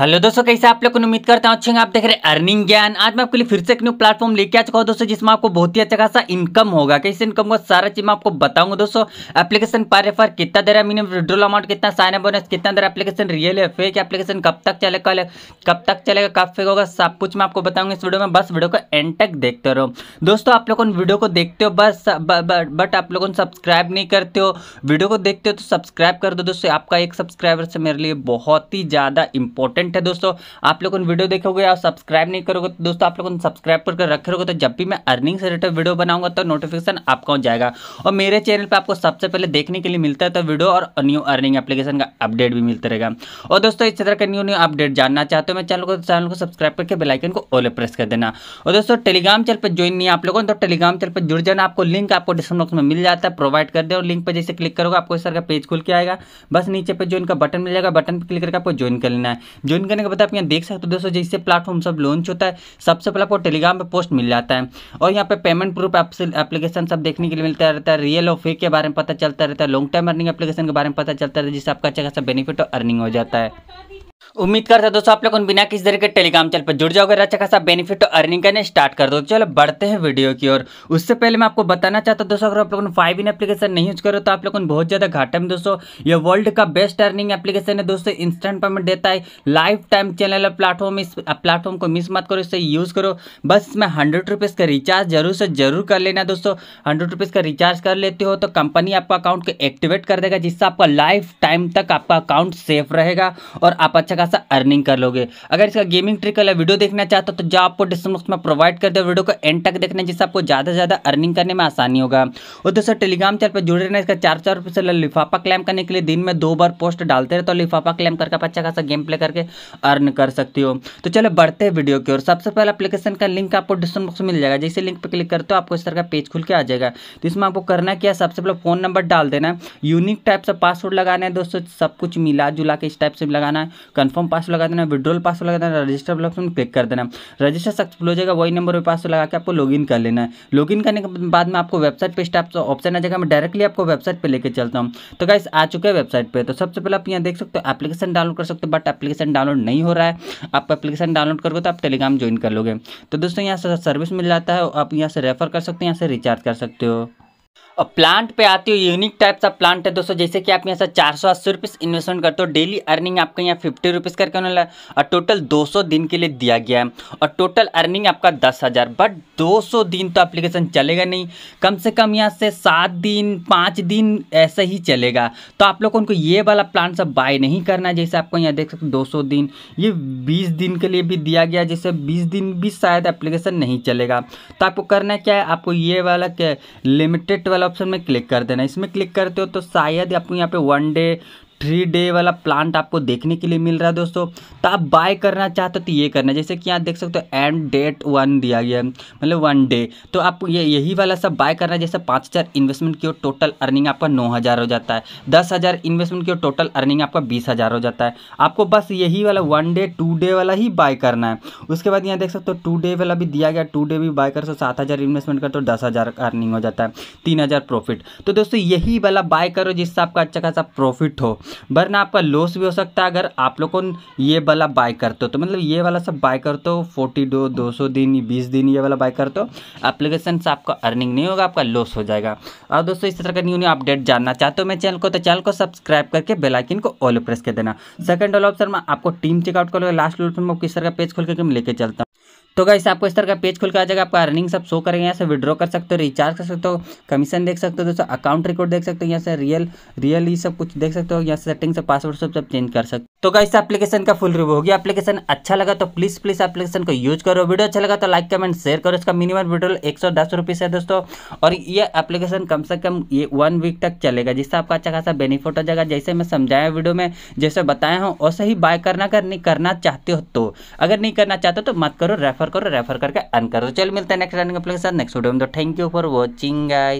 hello दोस्तों कैसे आप लोगों को उम्मीद करता हूँ अच्छे आप देख रहे हैं अर्निंग ज्ञान आज मैं आपके लिए फिर से एक न्यू प्लेटफॉर्म लेके आ चुका हूँ दोस्तों जिसमें आपको बहुत ही अच्छा खासा इनकम होगा कैसे इनकम होगा सारा चीज मैं आपको बताऊंगा दोस्तों एप्लीकेशन पर रेफर कितना दे रहा है मिनिमम विड्रोल अमाउंट कितना साइन बोनस कितना दे रहा एप्लीकेशन रियल है फेक एप्लीकेशन कब तक चलेगा कब तक चलेगा कब फेक होगा सब कुछ मैं आपको बताऊंगा इस वीडियो में बस वीडियो को एंड तक देखते रहो दोस्तों आप लोग वीडियो को देखते हो बस बट आप लोग सब्सक्राइब नहीं करते हो वीडियो को देखते हो तो सब्सक्राइब कर दो दोस्तों आपका एक सब्सक्राइबर से मेरे लिए बहुत ही ज़्यादा इंपॉर्टेंट इवेंट है दोस्तों आप लोगों ने वीडियो देखोगे और सब्सक्राइब नहीं करोगे तो दोस्तों आप लोगों ने सब्सक्राइब करके रखे रहोगे तो जब भी मैं अर्निंग से रिलेटेड वीडियो बनाऊंगा तो नोटिफिकेशन आपका हो जाएगा और मेरे चैनल पर आपको सबसे पहले देखने के लिए मिलता है तो वीडियो और न्यू अर्निंग एप्लीकेशन का अपडेट भी मिलता रहेगा और दोस्तों इस तरह का न्यू न्यू अपडेट जानना चाहते हो मैं चैनल को चैनल को सब्सक्राइब करके बेलाइकन को ओले प्रेस कर देना और दोस्तों टेलीग्राम चैनल पर ज्वाइन नहीं आप लोगों ने तो टेलीग्राम चैनल पर जुड़ जाना आपको लिंक आपको डिस्क्रिप्शन बॉक्स में मिल जाता है प्रोवाइड कर दे और लिंक पर जैसे क्लिक करोगे आपको इस तरह का पेज खुल के आएगा बस नीचे पर जो इनका बटन मिल जाएगा बटन पर क्लिक करके आपको ज्वाइन कर लेना है जो ज्वाइन करने के बाद आप यहाँ देख सकते हो दोस्तों जैसे प्लेटफॉर्म सब लॉन्च होता है सबसे पहले आपको टेलीग्राम पर पोस्ट मिल जाता है और यहाँ पे पेमेंट प्रूफ एप्लीकेशन सब देखने के लिए मिलता रहता है रियल और फेक के बारे में पता चलता रहता है लॉन्ग टाइम अर्निंग एप्लीकेशन के बारे में पता चलता रहता है जिससे आपका अच्छा खासा बेनिफिट और अर्निंग हो जाता है उम्मीद करता दोस्तों आप लोग बिना किसी तरीके टेलीग्राम चैनल पर जुड़ जाओगे अच्छा खासा बेनिफिट तो अर्निंग करने स्टार्ट कर दो चलो बढ़ते हैं वीडियो की ओर उससे पहले मैं आपको बताना चाहता हूँ दोस्तों अगर आप लोग फाइव इन एप्लीकेशन नहीं यूज करो तो आप लोग बहुत ज़्यादा घाटा में दोस्तों ये वर्ल्ड का बेस्ट अर्निंग एप्लीकेशन है दोस्तों इंस्टेंट पेमेंट देता है लाइफ टाइम चैनल प्लेटफॉर्म इस प्लेटफॉर्म को मिस मत करो इसे यूज़ करो बस इसमें हंड्रेड रुपीज़ का रिचार्ज जरूर से जरूर कर लेना दोस्तों हंड्रेड रुपीज़ का रिचार्ज कर लेते हो तो कंपनी आपका अकाउंट को एक्टिवेट कर देगा जिससे आपका लाइफ टाइम तक आपका अकाउंट सेफ रहेगा और आप अच्छा खासा अर्निंग कर लोगे अगर इसका गेमिंग ट्रिक वाला वीडियो देखना चाहते हो तो जो आपको डिस्क्रिप्शन में प्रोवाइड कर दे वीडियो को एंड तक देखना जिससे आपको ज़्यादा से ज़्यादा अर्निंग करने में आसानी होगा और दोस्तों टेलीग्राम चैनल पर जुड़े रहना इसका चार चार रुपये से लिफाफा क्लेम करने के लिए दिन में दो बार पोस्ट डालते रहे तो लिफाफा क्लेम करके आप अच्छा खासा गेम प्ले करके अर्न कर सकती हो तो चलो बढ़ते वीडियो की ओर सबसे पहले अपलीकेशन का लिंक आपको डिस्क्रिप्शन बॉक्स में मिल जाएगा जैसे लिंक पर क्लिक करते हो आपको इस तरह का पेज खुल के आ जाएगा तो इसमें आपको करना क्या सबसे पहले फ़ोन नंबर डाल देना यूनिक टाइप से पासवर्ड लगाना है दोस्तों सब कुछ मिला जुला के इस टाइप से लगाना है कन्फर्म ट्रांसफॉर्म पासवर्ड लगा देना विड्रोल पासवर्ड लगा देना रजिस्टर ब्लॉक में क्लिक कर देना रजिस्टर सक्सेसफुल हो जाएगा वही नंबर पर पासवर्ड लगा के आपको लॉगिन कर लेना है लॉगिन करने के बाद में आपको वेबसाइट पर स्टाफ ऑप्शन आ जाएगा मैं डायरेक्टली आपको वेबसाइट पर लेकर चलता हूँ तो क्या आ चुके हैं वेबसाइट पर तो सबसे पहले आप यहाँ देख सकते हो एप्लीकेशन डाउनलोड कर सकते हो बट एप्लीकेशन डाउनलोड नहीं हो रहा है आप एप्लीकेशन डाउनलोड करोगे तो आप टेलीग्राम ज्वाइन कर लोगे तो दोस्तों यहाँ से सर्विस मिल जाता है आप यहाँ से रेफर कर सकते हो यहाँ से रिचार्ज कर सकते हो और प्लांट पे आती हो यूनिक टाइप का प्लांट है दोस्तों जैसे कि आप यहाँ से चार सौ अस्सी रुपीज़ इन्वेस्टमेंट करते हो डेली अर्निंग आपके यहाँ फिफ्टी रुपीज़ करके होने लगा और टोटल दो सौ दिन के लिए दिया गया है और टोटल अर्निंग आपका दस हज़ार बट दो सौ दिन तो एप्लीकेशन चलेगा नहीं कम से कम यहाँ से सात दिन पाँच दिन ऐसे ही चलेगा तो आप लोग उनको ये वाला प्लान सब बाय नहीं करना जैसे आपको यहाँ देख सकते दो सौ दिन ये बीस दिन के लिए भी दिया गया जैसे बीस दिन भी शायद एप्लीकेशन नहीं चलेगा तो आपको करना क्या है आपको ये वाला लिमिटेड वाला ऑप्शन में क्लिक कर देना इसमें क्लिक करते हो तो शायद आपको यहाँ पे वन डे थ्री डे वाला प्लांट आपको देखने के लिए मिल रहा है दोस्तों तो आप बाय करना चाहते हो तो ये करना जैसे कि यहाँ देख सकते हो एंड डेट वन दिया गया है मतलब वन डे तो आप ये यही वाला सब बाय करना है जैसे पाँच हज़ार इन्वेस्टमेंट की ओर टोटल अर्निंग आपका नौ हज़ार हो जाता है दस हज़ार इन्वेस्टमेंट की ओर टोटल अर्निंग आपका बीस हज़ार हो जाता है आपको बस यही वाला वन डे टू डे वाला ही बाय करना है उसके बाद यहाँ देख सकते हो टू डे वाला भी दिया गया टू डे भी बाय कर सो सात हज़ार इन्वेस्टमेंट कर तो दस हज़ार अर्निंग हो जाता है तीन हज़ार प्रॉफिट तो दोस्तों यही वाला बाय करो जिससे आपका अच्छा खासा प्रॉफिट हो वरना आपका लॉस भी हो सकता है अगर आप लोग को ये वाला बाय करते हो तो मतलब ये वाला सब बाय करते हो फोर्टी डो दो सौ दिन बीस दिन ये वाला बाय करते हो अप्लीकेशन से आपका अर्निंग नहीं होगा आपका लॉस हो जाएगा और दोस्तों इस तरह का न्यू न्यू अपडेट जानना चाहते हो मैं चैनल को तो चैनल को सब्सक्राइब करके बेलाइकिन को ऑल प्रेस कर देना सेकंड वाला ऑप्शन में आपको टीम चेकआउट कर लास्ट ऑप्शन में किस तरह का पेज खोल करके मैं लेके चलता हूँ तो गाइस आपको इस तरह का पेज खुल के आ जाएगा आपका अर्निंग सब शो करेंगे यहाँ से विड्रॉ कर सकते हो रिचार्ज कर सकते हो कमीशन देख सकते हो दोस्तों अकाउंट रिकॉर्ड देख सकते हो यहाँ से रियल रियल ये सब कुछ देख सकते हो यहाँ से सेटिंग से पासवर्ड सब सब चेंज कर सकते हो तो गाइस एप्लीकेशन का फुल रिव्यू होगी एप्लीकेशन अच्छा लगा तो प्लीज प्लीज एप्लीकेशन को यूज करो वीडियो अच्छा लगा तो लाइक कमेंट शेयर करो इसका मिनिमम विड्रोल एक सौ दस रुपीज़ है दोस्तों और ये एप्लीकेशन कम से कम ये वन वीक तक चलेगा जिससे आपका अच्छा खासा बेनिफिट हो जाएगा जैसे मैं समझाया वीडियो में जैसे बताया हूँ वैसे ही बाय करना अगर नहीं करना चाहते हो तो अगर नहीं करना चाहते हो तो मत करो रेफर रेफर करो रेफर करके अन करो तो चल मिलते हैं नेक्स्ट रनिंग के साथ नेक्स्ट वीडियो में तो thank you for watching guys